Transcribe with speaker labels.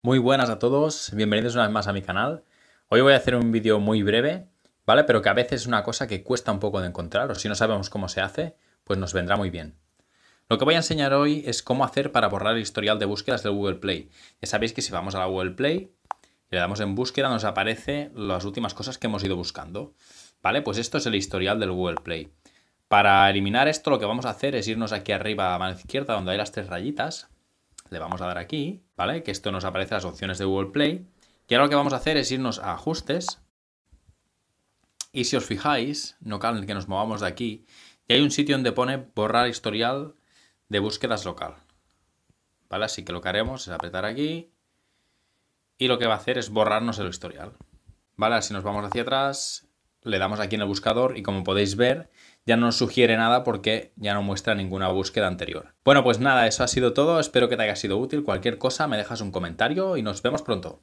Speaker 1: Muy buenas a todos, bienvenidos una vez más a mi canal. Hoy voy a hacer un vídeo muy breve, ¿vale? Pero que a veces es una cosa que cuesta un poco de encontrar, o si no sabemos cómo se hace, pues nos vendrá muy bien. Lo que voy a enseñar hoy es cómo hacer para borrar el historial de búsquedas del Google Play. Ya sabéis que si vamos a la Google Play y le damos en búsqueda, nos aparece las últimas cosas que hemos ido buscando, ¿vale? Pues esto es el historial del Google Play. Para eliminar esto, lo que vamos a hacer es irnos aquí arriba a la mano izquierda, donde hay las tres rayitas. Le vamos a dar aquí que esto nos aparece las opciones de Google Play. Y ahora lo que vamos a hacer es irnos a ajustes. Y si os fijáis, no cal que nos movamos de aquí, y hay un sitio donde pone borrar historial de búsquedas local. ¿Vale? Así que lo que haremos es apretar aquí y lo que va a hacer es borrarnos el historial. ¿Vale? si nos vamos hacia atrás le damos aquí en el buscador y como podéis ver ya no nos sugiere nada porque ya no muestra ninguna búsqueda anterior. Bueno, pues nada, eso ha sido todo, espero que te haya sido útil, cualquier cosa me dejas un comentario y nos vemos pronto.